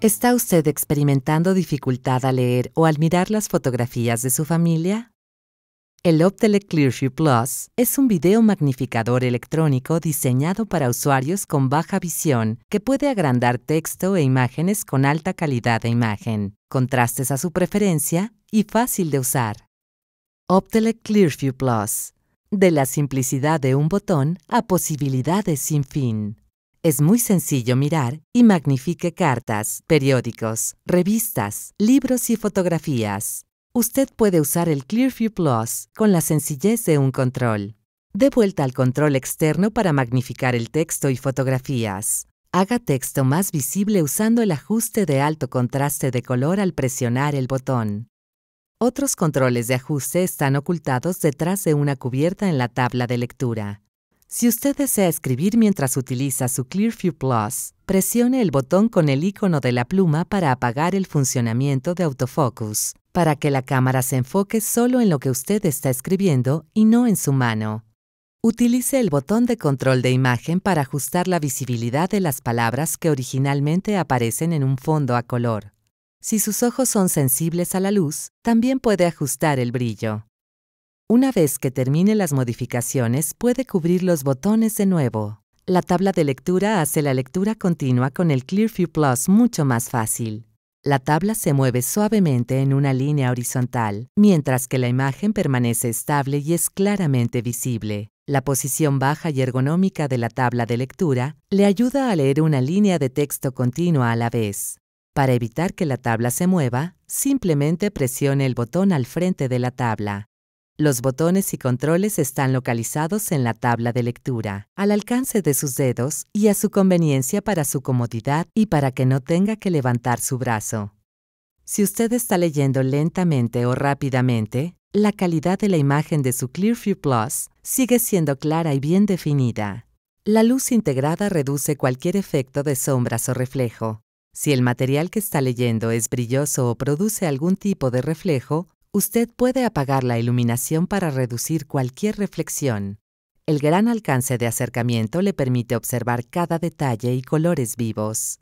¿Está usted experimentando dificultad al leer o al mirar las fotografías de su familia? El Optele ClearView Plus es un video magnificador electrónico diseñado para usuarios con baja visión que puede agrandar texto e imágenes con alta calidad de imagen, contrastes a su preferencia y fácil de usar. Optele Clearview Plus. De la simplicidad de un botón a posibilidades sin fin. Es muy sencillo mirar y magnifique cartas, periódicos, revistas, libros y fotografías. Usted puede usar el Clearview Plus con la sencillez de un control. De vuelta al control externo para magnificar el texto y fotografías. Haga texto más visible usando el ajuste de alto contraste de color al presionar el botón. Otros controles de ajuste están ocultados detrás de una cubierta en la tabla de lectura. Si usted desea escribir mientras utiliza su Clearview Plus, presione el botón con el icono de la pluma para apagar el funcionamiento de autofocus, para que la cámara se enfoque solo en lo que usted está escribiendo y no en su mano. Utilice el botón de control de imagen para ajustar la visibilidad de las palabras que originalmente aparecen en un fondo a color. Si sus ojos son sensibles a la luz, también puede ajustar el brillo. Una vez que termine las modificaciones, puede cubrir los botones de nuevo. La tabla de lectura hace la lectura continua con el Clearview Plus mucho más fácil. La tabla se mueve suavemente en una línea horizontal, mientras que la imagen permanece estable y es claramente visible. La posición baja y ergonómica de la tabla de lectura le ayuda a leer una línea de texto continua a la vez. Para evitar que la tabla se mueva, simplemente presione el botón al frente de la tabla. Los botones y controles están localizados en la tabla de lectura, al alcance de sus dedos y a su conveniencia para su comodidad y para que no tenga que levantar su brazo. Si usted está leyendo lentamente o rápidamente, la calidad de la imagen de su Clearview Plus sigue siendo clara y bien definida. La luz integrada reduce cualquier efecto de sombras o reflejo. Si el material que está leyendo es brilloso o produce algún tipo de reflejo, usted puede apagar la iluminación para reducir cualquier reflexión. El gran alcance de acercamiento le permite observar cada detalle y colores vivos.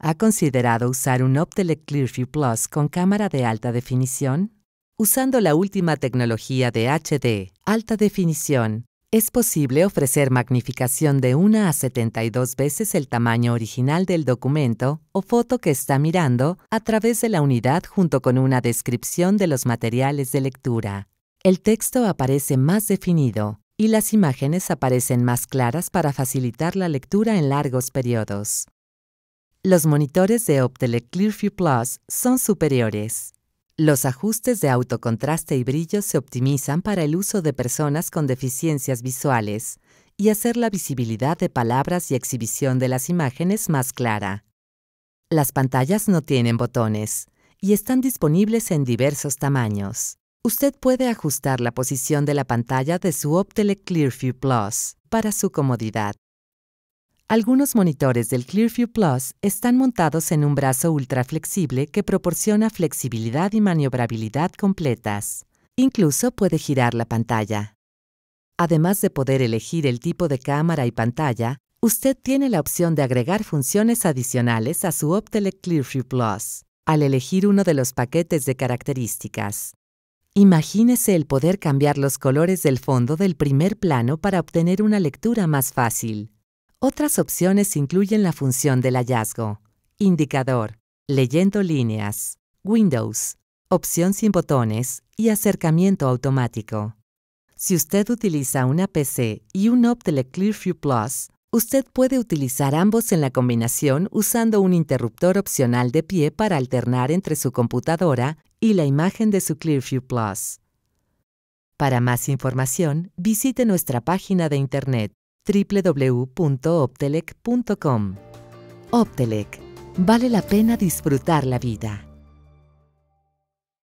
¿Ha considerado usar un Optelec Clearview Plus con cámara de alta definición? Usando la última tecnología de HD, alta definición, es posible ofrecer magnificación de 1 a 72 veces el tamaño original del documento o foto que está mirando a través de la unidad junto con una descripción de los materiales de lectura. El texto aparece más definido y las imágenes aparecen más claras para facilitar la lectura en largos periodos. Los monitores de Optelec Clearview Plus son superiores. Los ajustes de autocontraste y brillo se optimizan para el uso de personas con deficiencias visuales y hacer la visibilidad de palabras y exhibición de las imágenes más clara. Las pantallas no tienen botones y están disponibles en diversos tamaños. Usted puede ajustar la posición de la pantalla de su Optelec Clearview Plus para su comodidad. Algunos monitores del Clearview Plus están montados en un brazo ultra flexible que proporciona flexibilidad y maniobrabilidad completas. Incluso puede girar la pantalla. Además de poder elegir el tipo de cámara y pantalla, usted tiene la opción de agregar funciones adicionales a su Optele Clearview Plus al elegir uno de los paquetes de características. Imagínese el poder cambiar los colores del fondo del primer plano para obtener una lectura más fácil otras opciones incluyen la función del hallazgo, indicador, leyendo líneas, Windows, opción sin botones y acercamiento automático. Si usted utiliza una PC y un Optele Clearview Plus, usted puede utilizar ambos en la combinación usando un interruptor opcional de pie para alternar entre su computadora y la imagen de su Clearview Plus. Para más información, visite nuestra página de internet www.optelec.com. Optelec, vale la pena disfrutar la vida.